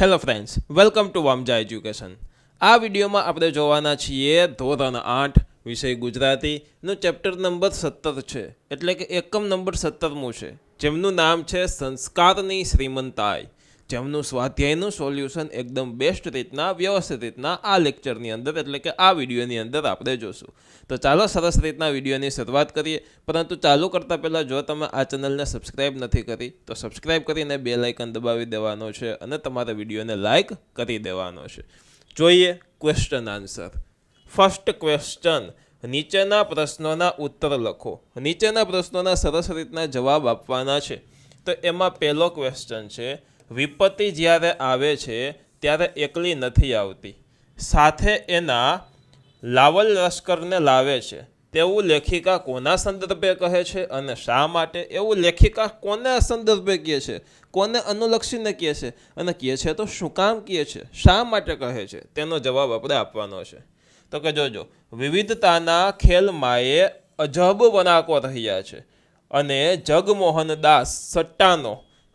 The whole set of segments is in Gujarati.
hello friends welcome to Vamja education આ વિડીયોમાં આપણે જોવાના છીએ ધોરણ આઠ વિષય ગુજરાતીનું ચેપ્ટર નંબર સત્તર છે એટલે કે એકમ નંબર સત્તરમું છે જેમનું નામ છે સંસ્કારની શ્રીમંતાઈ જેમનું સ્વાધ્યાયનું સોલ્યુશન એકદમ બેસ્ટ રીતના વ્યવસ્થિત રીતના આ લેક્ચરની અંદર એટલે કે આ વિડીયોની અંદર આપણે જોશું તો ચાલો સરસ રીતના વિડીયોની શરૂઆત કરીએ પરંતુ ચાલુ કરતાં પહેલાં જો તમે આ ચેનલને સબસ્ક્રાઈબ નથી કરી તો સબસ્ક્રાઈબ કરીને બે લાઇકન દબાવી દેવાનો છે અને તમારા વિડીયોને લાઇક કરી દેવાનો છે જોઈએ ક્વેશ્ચન આન્સર ફર્સ્ટ ક્વેશ્ચન નીચેના પ્રશ્નોના ઉત્તર લખો નીચેના પ્રશ્નોના સરસ રીતના જવાબ આપવાના છે તો એમાં પહેલો ક્વેશ્ચન છે વિપત્તિ જ્યારે આવે છે ત્યારે એકલી નથી આવતી સાથે એના લાવલ લશ્કરને લાવે છે તેવું લેખિકા કોના સંદર્ભે કહે છે અને શા માટે એવું લેખિકા કોને સંદર્ભે કહે છે કોને અનુલક્ષીને કહે છે અને કહે છે તો શું કામ કહે છે શા માટે કહે છે તેનો જવાબ આપણે આપવાનો છે તો કે જોજો વિવિધતાના ખેલમાંએ અજબ વનાકો રહ્યા છે અને જગમોહન દાસ સટ્ટાનો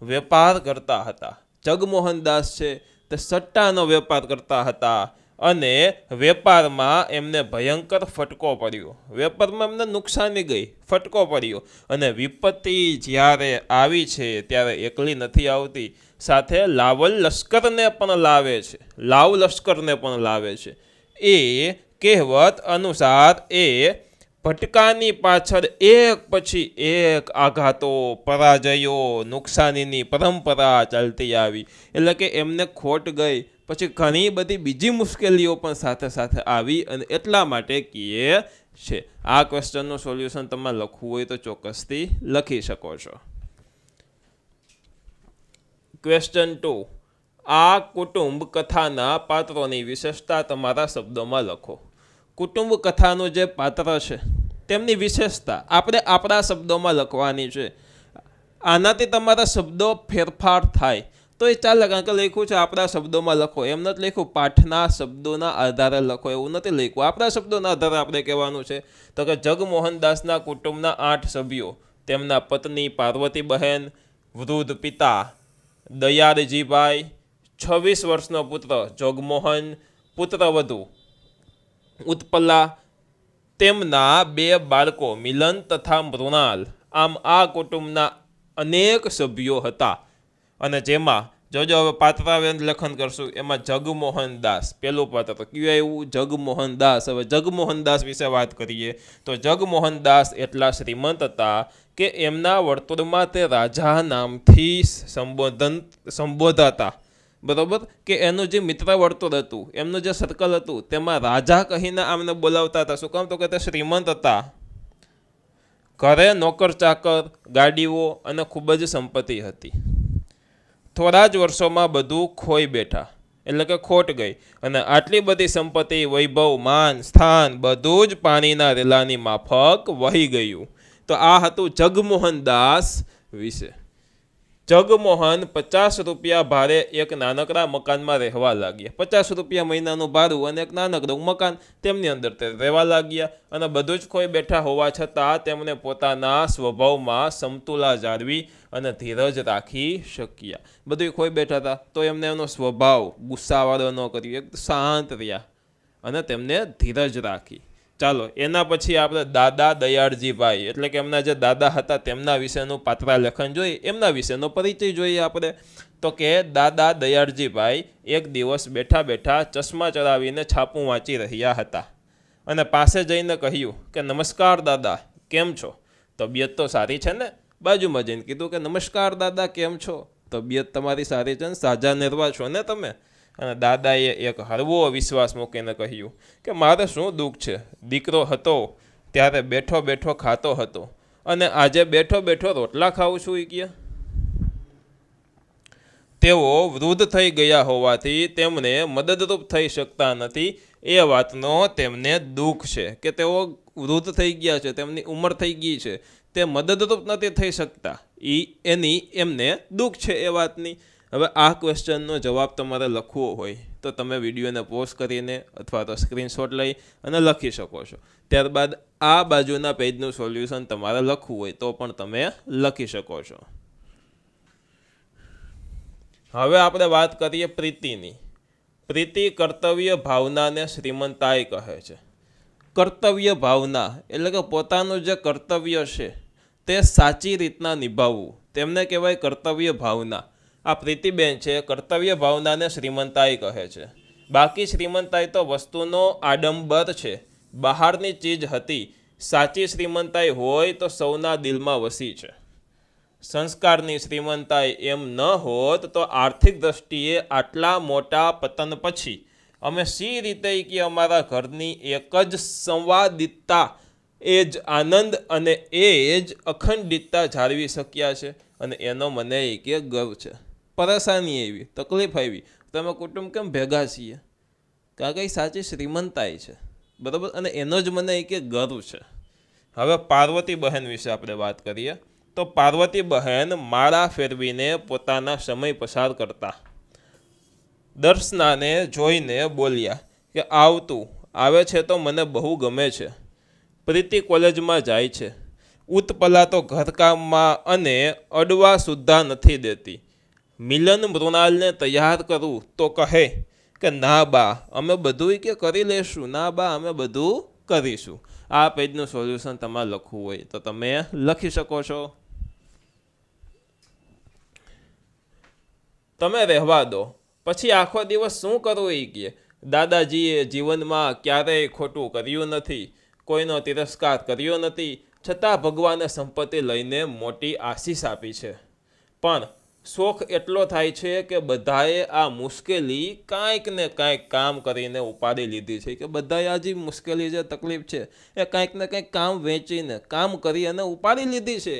વેપાર કરતા હતા જગમોહનદાસ છે તે સટ્ટાનો વેપાર કરતા હતા અને વેપારમાં એમને ભયંકર ફટકો પડ્યો વેપારમાં એમને નુકસાની ગઈ ફટકો પડ્યો અને વિપત્તિ જ્યારે આવી છે ત્યારે એકલી નથી આવતી સાથે લાવલ લશ્કરને પણ લાવે છે લાવ લશ્કરને પણ લાવે છે એ કહેવત અનુસાર એ ભટકાની પાછળ એક પછી એક આઘાતો પરાજયો નુકસાનીની પરંપરા ચાલતી આવી એટલે કે એમને ખોટ ગઈ પછી ઘણી બધી બીજી મુશ્કેલીઓ પણ સાથે સાથે આવી અને એટલા માટે કીએ છે આ ક્વેશ્ચનનું સોલ્યુશન તમે લખવું હોય તો ચોક્કસથી લખી શકો છો ક્વેશ્ચન ટુ આ કુટુંબ કથાના પાત્રોની વિશેષતા તમારા શબ્દોમાં લખો કુટુંબ કથાનું જે પાત્ર છે તેમની વિશેષતા આપણે આપણા શબ્દોમાં લખવાની છે આનાથી તમારા શબ્દો ફેરફાર થાય તો એ ચાલ કારણ કે લખ્યું છે આપણા શબ્દોમાં લખો એમ નથી લખ્યું પાઠના શબ્દોના આધારે લખો એવું નથી લખ્યું આપણા શબ્દોના આધારે આપણે કહેવાનું છે તો કે જગમોહનદાસના કુટુંબના આઠ સભ્યો તેમના પત્ની પાર્વતી બહેન વૃદ્ધ પિતા દયાળજીભાઈ છવ્વીસ વર્ષનો પુત્ર જોગમોહન પુત્રવધુ ઉત્પલા તેમના બે બાળકો મિલન તથા મૃણાલ આમ આ કુટુંબના અનેક સભ્યો હતા અને જેમાં જોજો હવે પાત્રાવેન લેખન કરશું એમાં જગમોહન દાસ પહેલું પાત્ર કયું આવ્યું જગમોહન દાસ હવે જગમોહન દાસ વિશે વાત કરીએ તો જગમોહન દાસ એટલા શ્રીમંત હતા કે એમના વર્તુળમાં તે રાજા નામથી સંબોધન સંબોધાતા બરાબર કે એનું જે મિત્ર વર્તુળ હતું એમનું જે સર્કલ હતું તેમાં રાજા કહીને આમને બોલાવતા હતા શું કામ તો કે તે શ્રીમંત હતા ઘરે નોકર ચાકર ગાડીઓ અને ખૂબ જ સંપત્તિ હતી થોડા જ વર્ષોમાં બધું ખોઈ બેઠા એટલે કે ખોટ ગઈ અને આટલી બધી સંપત્તિ વૈભવ માન સ્થાન બધું જ પાણીના રેલાની માફક વહી ગયું તો આ હતું જગમોહન દાસ વિશે જગમોહન પચાસ રૂપિયા ભારે એક નાનકડા મકાનમાં રહેવા લાગ્યા પચાસ રૂપિયા મહિનાનું ભાડું અને એક નાનકડું મકાન તેમની અંદર તે રહેવા લાગ્યા અને બધું જ ખોઈ બેઠા હોવા છતાં તેમણે પોતાના સ્વભાવમાં સમતુલા જાળવી અને ધીરજ રાખી શક્યા બધું ખોઈ બેઠા હતા તો એમને એનો સ્વભાવ ગુસ્સાવાળો ન કર્યો એક શાંત રહ્યા અને તેમને ધીરજ રાખી ચાલો એના પછી આપણે દાદા દયાળજીભાઈ એટલે કે એમના જે દાદા હતા તેમના વિશેનું પાત્રાલેખન જોઈએ એમના વિશેનો પરિચય જોઈએ આપણે તો કે દાદા દયાળજીભાઈ એક દિવસ બેઠા બેઠા ચશ્મા ચડાવીને છાપું વાંચી રહ્યા હતા અને પાસે જઈને કહ્યું કે નમસ્કાર દાદા કેમ છો તબિયત તો સારી છે ને બાજુમાં જઈને કીધું કે નમસ્કાર દાદા કેમ છો તબિયત તમારી સારી છે ને સાજા નિર્વા છો ને તમે અને દાદાએ એક હળવો વિશ્વાસ મૂકીને કહ્યું કે મારે શું દુઃખ છે દીકરો હતો ત્યારે બેઠો બેઠો ખાતો હતો અને આજે બેઠો બેઠો રોટલા ખાઉં છું એ કહે તેઓ વૃદ્ધ થઈ ગયા હોવાથી તેમને મદદરૂપ થઈ શકતા નથી એ વાતનો તેમને દુઃખ છે કે તેઓ વૃદ્ધ થઈ ગયા છે તેમની ઉંમર થઈ ગઈ છે તે મદદરૂપ નથી થઈ શકતા એ એની એમને દુઃખ છે એ વાતની હવે આ ક્વેશ્ચનનો જવાબ તમારે લખવો હોય તો તમે વિડીયોને પોઝ કરીને અથવા તો સ્ક્રીનશોટ લઈ અને લખી શકો છો ત્યારબાદ આ બાજુના પેજનું સોલ્યુશન તમારે લખવું હોય તો પણ તમે લખી શકો છો હવે આપણે વાત કરીએ પ્રીતિની પ્રીતિ કર્તવ્ય ભાવનાને શ્રીમંતાય કહે છે કર્તવ્ય ભાવના એટલે કે પોતાનું જે કર્તવ્ય છે તે સાચી રીતના નિભાવવું તેમને કહેવાય કર્તવ્ય ભાવના આ પ્રીતિબેન છે કર્તવ્ય ભાવનાને શ્રીમંતાઈ કહે છે બાકી શ્રીમંતાઈ તો વસ્તુનો આડંબર છે બહારની ચીજ હતી સાચી શ્રીમંતાઈ હોય તો સૌના દિલમાં વસી છે સંસ્કારની શ્રીમંતાઈ એમ ન હોત તો આર્થિક દ્રષ્ટિએ આટલા મોટા પતન પછી અમે સી રીતે કે અમારા ઘરની એક જ સંવાદિતતા એ જ આનંદ અને એ જ અખંડિતતા જાળવી શક્યા છે અને એનો મને કે ગર્વ છે પરેશાની એવી તકલીફ આવી અમે કુટુંબ કેમ ભેગા છીએ કારણ કે એ સાચી શ્રીમંતાઈ છે બરાબર અને એનો જ મને એક ગર્વ છે હવે પાર્વતી બહેન વિશે આપણે વાત કરીએ તો પાર્વતી બહેન માળા ફેરવીને પોતાના સમય પસાર કરતા દર્શનાને જોઈને બોલ્યા કે આવતું આવે છે તો મને બહુ ગમે છે પ્રીતિ કોલેજમાં જાય છે ઉત્પલા તો ઘરકામમાં અને અડવા સુદ્ધા નથી દેતી મિલન મૃણાલને તૈયાર કરું તો કહે કે ના બા અમે બધું કે કરી લેશું ના બા અમે બધું કરીશું આ પેજનું સોલ્યુશન તમારે લખવું હોય તો તમે લખી શકો છો તમે રહેવા દો પછી આખો દિવસ શું કરવું એ કહે દાદાજીએ જીવનમાં ક્યારેય ખોટું કર્યું નથી કોઈનો તિરસ્કાર કર્યો નથી છતાં ભગવાને સંપત્તિ લઈને મોટી આશીષ આપી છે પણ શોખ એટલો થાય છે કે બધાએ આ મુશ્કેલી કાંઈક ને કાંઈક કામ કરીને ઉપાડી લીધી છે કે બધાએ આ જે મુશ્કેલી જે તકલીફ છે એ કાંઈક ને કાંઈક કામ વેચીને કામ કરી અને ઉપાડી લીધી છે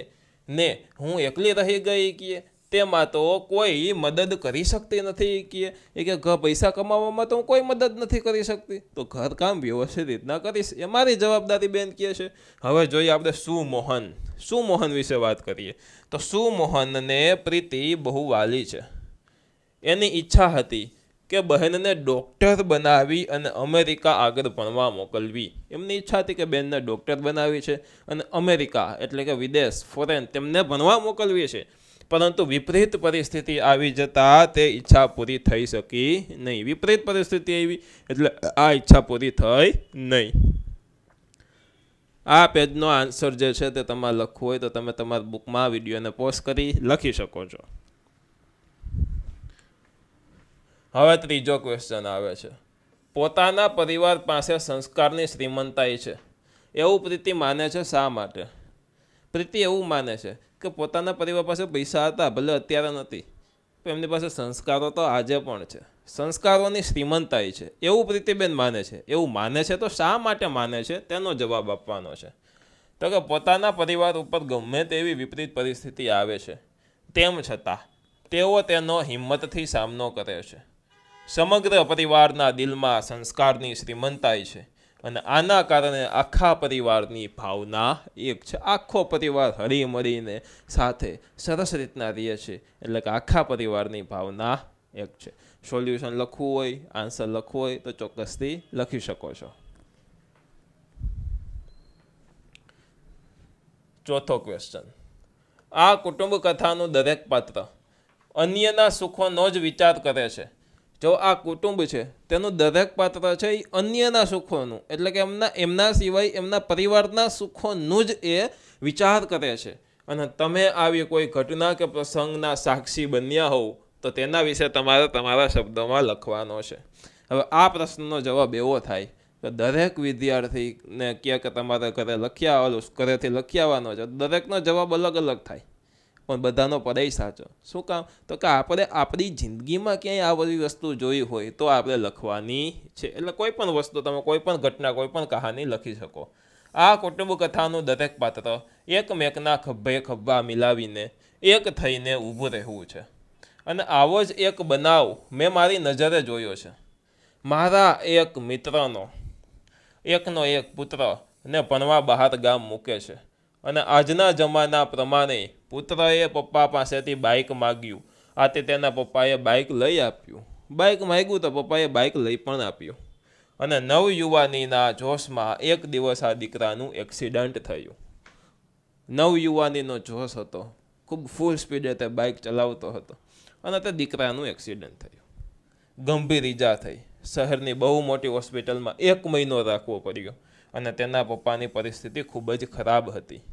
ને હું એકલી રહી ગઈ કે તેમાં તો કોઈ મદદ કરી શકતી નથી કે એ કે ઘર પૈસા કમાવામાં તો હું કોઈ મદદ નથી કરી શકતી તો ઘરકામ વ્યવસ્થિત રીતના કરીશ એ મારી જવાબદારી બેન કહે છે હવે જોઈએ આપણે સુમોહન સુમોહન વિશે વાત કરીએ તો સુમોહનને પ્રીતિ બહુ વાલી છે એની ઈચ્છા હતી કે બહેનને ડૉક્ટર બનાવી અને અમેરિકા આગળ ભણવા મોકલવી એમની ઈચ્છા હતી કે બહેનને ડૉક્ટર બનાવી છે અને અમેરિકા એટલે કે વિદેશ ફોરેન તેમને ભણવા મોકલવી છે પરંતુ વિપરીત પરિસ્થિતિ આવી જતાં તે ઈચ્છા પૂરી થઈ શકી નહીં વિપરીત પરિસ્થિતિ એવી એટલે આ ઈચ્છા પૂરી થઈ નહીં આ પેજનો આન્સર જે છે તે તમારે લખવું હોય તો તમે તમારા બુકમાં વિડીયોને પોસ્ટ કરી લખી શકો છો હવે ત્રીજો ક્વેશ્ચન આવે છે પોતાના પરિવાર પાસે સંસ્કારની શ્રીમંતાઈ છે એવું પ્રીતિ માને છે શા માટે પ્રીતિ એવું માને છે કે પોતાના પરિવાર પાસે પૈસા હતા ભલે અત્યારે નથી પણ એમની પાસે સંસ્કારો તો આજે પણ છે સંસ્કારોની શ્રીમંતાઈ છે એવું પ્રીતિબેન માને છે એવું માને છે તો શા માટે માને છે તેનો જવાબ આપવાનો છે તો કે પોતાના પરિવાર ઉપર ગમે તેવી વિપરીત પરિસ્થિતિ આવે છે તેમ છતાં તેઓ તેનો હિંમતથી સામનો કરે છે સમગ્ર પરિવારના દિલમાં સંસ્કારની શ્રીમંતાઈ છે અને આના કારણે આખા પરિવારની ભાવના એક છે આખો પરિવાર હળીમળીને સાથે સરસ રીતના રહીએ છે એટલે કે આખા પરિવારની ભાવના એક છે સોલ્યુશન લખવું હોય આન્સર લખવું હોય તો ચોક્કસથી લખી શકો છો ચોથો ક્વેશ્ચન આ કુટુંબ કથાનું દરેક પાત્ર અન્યના સુખોનો જ વિચાર કરે છે જો આ કુટુંબ છે તેનું દરેક પાત્ર છે એ અન્યના સુખોનું એટલે કે એમના એમના સિવાય એમના પરિવારના સુખોનું જ એ વિચાર કરે છે અને તમે આવી કોઈ ઘટના કે પ્રસંગના સાક્ષી બન્યા હોવ તો તેના વિશે તમારે તમારા શબ્દોમાં લખવાનો છે હવે આ પ્રશ્નનો જવાબ એવો થાય કે દરેક વિદ્યાર્થીને ક્યાંક કે તમારે ઘરે લખી ઘરેથી લખી આવવાનો છે દરેકનો જવાબ અલગ અલગ થાય પણ બધાનો પદય સાચો શું કામ તો કે આપણે આપણી જિંદગીમાં ક્યાંય આ બધી વસ્તુ જોઈ હોય તો આપણે લખવાની છે એટલે કોઈ પણ વસ્તુ તમે કોઈ પણ ઘટના કોઈ પણ કહાની લખી શકો આ કુટુંબ કથાનું દરેક પાત્ર એકમેકના ખભે ખભા મિલાવીને એક થઈને ઊભું રહેવું છે અને આવો જ એક બનાવ મેં મારી નજરે જોયો છે મારા એક મિત્રનો એકનો એક પુત્ર ને ભણવા બહાર ગામ મૂકે છે અને આજના જમાના પ્રમાણે પુત્રએ પપ્પા પાસેથી બાઇક માગ્યું આતે તેના પપ્પાએ બાઇક લઈ આપ્યું બાઇક માગ્યું તો પપ્પાએ બાઇક લઈ પણ આપ્યું અને નવ યુવાનીના જોશમાં એક દિવસ આ દીકરાનું એક્સિડન્ટ થયું નવ યુવાનીનો જોશ હતો ખૂબ ફૂલ સ્પીડે તે બાઇક ચલાવતો હતો અને તે દીકરાનું એક્સિડન્ટ થયું ગંભીર ઈજા થઈ શહેરની બહુ મોટી હોસ્પિટલમાં એક મહિનો રાખવો પડ્યો અને તેના પપ્પાની પરિસ્થિતિ ખૂબ જ ખરાબ હતી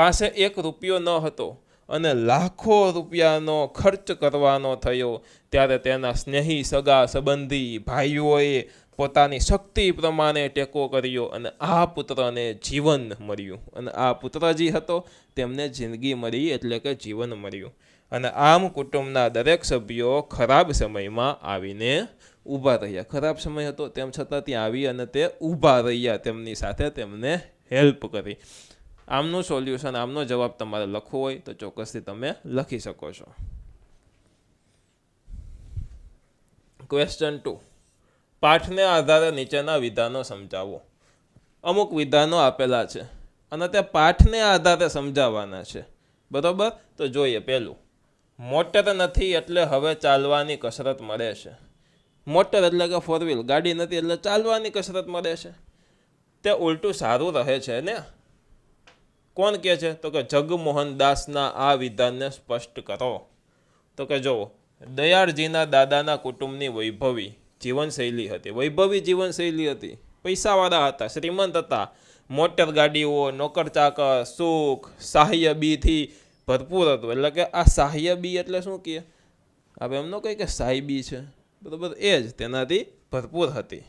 પાસે એક રૂપિયો ન હતો અને લાખો રૂપિયાનો ખર્ચ કરવાનો થયો ત્યારે તેના સ્નેહી સગા સંબંધી ભાઈઓએ પોતાની શક્તિ પ્રમાણે ટેકો કર્યો અને આ પુત્રને જીવન મળ્યું અને આ પુત્ર જે હતો તેમને જિંદગી મળી એટલે કે જીવન મળ્યું અને આમ કુટુંબના દરેક સભ્યો ખરાબ સમયમાં આવીને ઊભા રહ્યા ખરાબ સમય હતો તેમ છતાં ત્યાં આવી અને તે ઊભા રહ્યા તેમની સાથે તેમને હેલ્પ કરી આમનું સોલ્યુશન આમનો જવાબ તમારે લખવો હોય તો ચોક્કસથી તમે લખી શકો છો ક્વેશ્ચન ટુ પાઠને આધારે નીચેના વિધાનો સમજાવો અમુક વિધાનો આપેલા છે અને તે પાઠને આધારે સમજાવવાના છે બરાબર તો જોઈએ પહેલું મોટર નથી એટલે હવે ચાલવાની કસરત મળે છે મોટર એટલે કે ફોર વ્હીલ ગાડી નથી એટલે ચાલવાની કસરત મળે છે તે ઉલટું સારું રહે છે ને કોણ કહે છે તો કે જગમોહન દાસના આ વિધાનને સ્પષ્ટ કરો તો કે જુઓ દયાળજીના દાદાના કુટુંબની વૈભવી જીવનશૈલી હતી વૈભવી જીવનશૈલી હતી પૈસાવાળા હતા શ્રીમંત હતા મોટર ગાડીઓ નોકર ચાકર સુખ સાહ્ય બીથી ભરપૂર હતું એટલે કે આ સાહ્ય બી એટલે શું કહે આપણે એમનો કહે કે સાહેબી છે બરાબર એ જ તેનાથી ભરપૂર હતી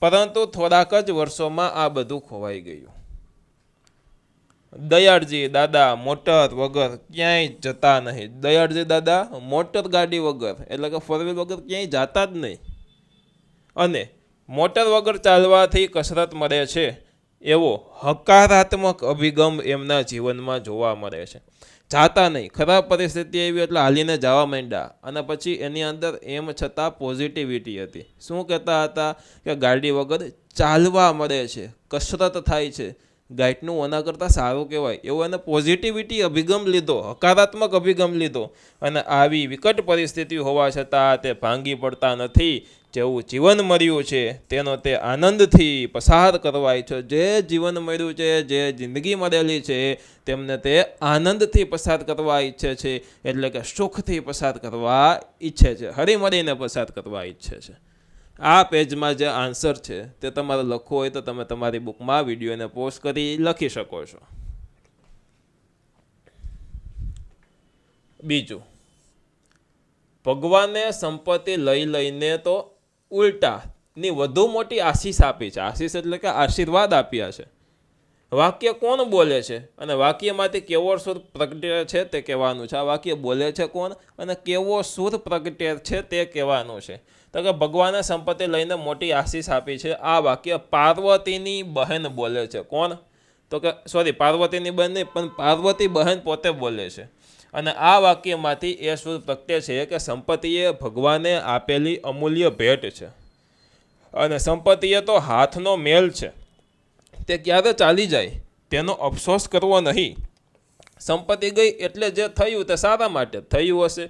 પરંતુ થોડાક જ વર્ષોમાં આ બધું ખોવાઈ ગયું દયાળજી દાદા મોટર વગર ક્યાંય જતા નહીં દયાળજી દાદા મોટર ગાડી વગર એટલે કે ફોર વગર ક્યાંય જતા જ નહીં અને મોટર વગર ચાલવાથી કસરત મળે છે એવો હકારાત્મક અભિગમ એમના જીવનમાં જોવા મળે છે જાતા નહીં ખરાબ પરિસ્થિતિ એવી એટલે હાલીને જવા માંડ્યા અને પછી એની અંદર એમ છતાં પોઝિટિવિટી હતી શું કહેતા હતા કે ગાડી વગર ચાલવા મળે છે કસરત થાય છે ગાઈટનું વના કરતાં સારું કહેવાય એવો એને પોઝિટિવિટી અભિગમ લીધો હકારાત્મક અભિગમ લીધો અને આવી વિકટ પરિસ્થિતિ હોવા છતાં તે ભાંગી પડતા નથી જેવું જીવન મળ્યું છે તેનો તે આનંદથી પસાર કરવા છે જે જીવન મળ્યું છે જે જિંદગી મળેલી છે તેમને તે આનંદથી પસાર કરવા ઈચ્છે છે એટલે કે સુખથી પસાર કરવા ઈચ્છે છે હરીમરીને પસાર કરવા ઈચ્છે છે આ પેજમાં જે આન્સર છે તે તમારે લખવો હોય તો તમે તમારી બુકમાં વિડીયોને પોસ્ટ કરી લખી શકો છો બીજું ભગવાને સંપત્તિ લઈ લઈને તો ઉલટાની વધુ મોટી આશીષ આપી છે આશીષ એટલે કે આશીર્વાદ આપ્યા છે વાક્ય કોણ બોલે છે અને વાક્યમાંથી કેવો સુર પ્રગટે છે તે કહેવાનું છે આ વાક્ય બોલે છે કોણ અને કેવો સુર પ્રગટે છે તે કહેવાનું છે તો કે ભગવાને સંપત્તિ લઈને મોટી આશીષ આપી છે આ વાક્ય પાર્વતીની બહેન બોલે છે કોણ તો કે સોરી પાર્વતીની બહેન નહીં પણ પાર્વતી બહેન પોતે બોલે છે અને આ વાક્યમાંથી એ સુર પ્રગટે છે કે સંપત્તિએ ભગવાને આપેલી અમૂલ્ય ભેટ છે અને સંપત્તિએ તો હાથનો મેલ છે તે ક્યારે ચાલી જાય તેનો અફસોસ કરવો નહીં સંપત્તિ ગઈ એટલે જે થયું તે સારા માટે થયું હશે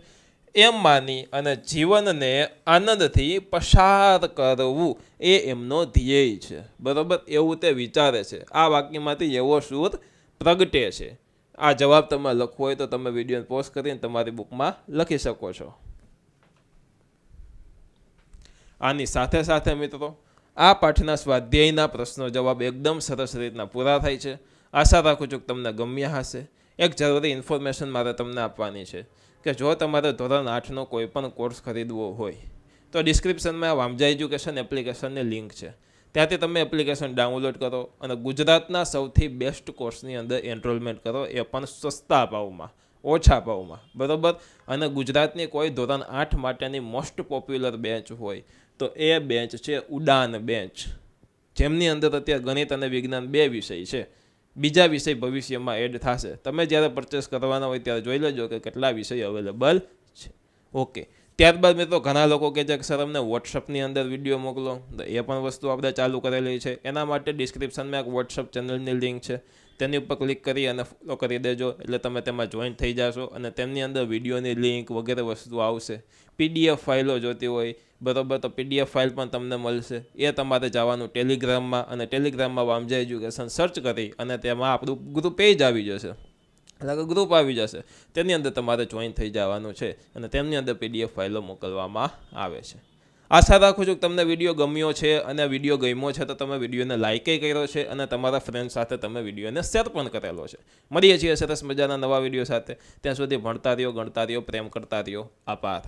એમ માની અને જીવનને આનંદથી પસાર કરવું એ એમનો ધ્યેય છે બરાબર એવું તે વિચારે છે આ વાક્યમાંથી એવો સૂર પ્રગટે છે આ જવાબ તમે લખવો હોય તો તમે વિડીયો પોસ્ટ કરીને તમારી બુકમાં લખી શકો છો આની સાથે સાથે મિત્રો આ પાઠના સ્વાધ્યાયના પ્રશ્નો જવાબ એકદમ સરસ રીતના પૂરા થાય છે આશા રાખું છું કે તમને ગમ્યા હશે એક જરૂરી ઇન્ફોર્મેશન મારે તમને આપવાની છે કે જો તમારે ધોરણ આઠનો કોઈ પણ કોર્સ ખરીદવો હોય તો ડિસ્ક્રિપ્શનમાં વામજા એજ્યુકેશન એપ્લિકેશનની લિંક છે ત્યાંથી તમે એપ્લિકેશન ડાઉનલોડ કરો અને ગુજરાતના સૌથી બેસ્ટ કોર્સની અંદર એનરોલમેન્ટ કરો એ પણ સસ્તા ભાવમાં ઓછા ભાવમાં બરાબર અને ગુજરાતની કોઈ ધોરણ આઠ માટેની મોસ્ટ પોપ્યુલર બેચ હોય તો એ બેન્ચ છે ઉડાન બેન્ચ જેમની અંદર અત્યારે ગણિત અને વિજ્ઞાન બે વિષય છે બીજા વિષય ભવિષ્યમાં એડ થશે તમે જ્યારે પરચેસ કરવાના હોય ત્યારે જોઈ લેજો કે કેટલા વિષય અવેલેબલ છે ઓકે ત્યારબાદ મેં તો ઘણા લોકો કહે છે કે સર અમને વોટ્સઅપની અંદર વિડીયો મોકલો તો એ પણ વસ્તુ આપણે ચાલુ કરેલી છે એના માટે ડિસ્ક્રિપ્શનમાં એક વોટ્સઅપ ચેનલની લિંક છે તેની ઉપર ક્લિક કરી અને ફોલો કરી દેજો એટલે તમે તેમાં જોઈન્ટ થઈ જશો અને તેમની અંદર વિડીયોની લિંક વગેરે વસ્તુ આવશે પીડીએફ ફાઇલો જોતી હોય બરાબર તો પીડીએફ ફાઇલ પણ તમને મળશે એ તમારે જવાનું ટેલિગ્રામમાં અને ટેલિગ્રામમાં વામજા એજ્યુકેશન સર્ચ કરી અને તેમાં આપણું ગ્રુપ પેજ આવી જશે એટલે કે ગ્રુપ આવી જશે તેની અંદર તમારે જોઈન થઈ જવાનું છે અને તેમની અંદર પીડીએફ ફાઇલો મોકલવામાં આવે છે આશા રાખું છું કે તમને વિડીયો ગમ્યો છે અને વિડીયો ગમ્યો છે તો તમે વિડીયોને લાઇકે કર્યો છે અને તમારા ફ્રેન્ડ સાથે તમે વિડીયોને શેર પણ કરેલો છે મળીએ છીએ સરસ મજાના નવા વિડીયો સાથે ત્યાં સુધી ભણતા રહ્યો ગણતા રહ્યો પ્રેમ કરતા રહ્યો આભાર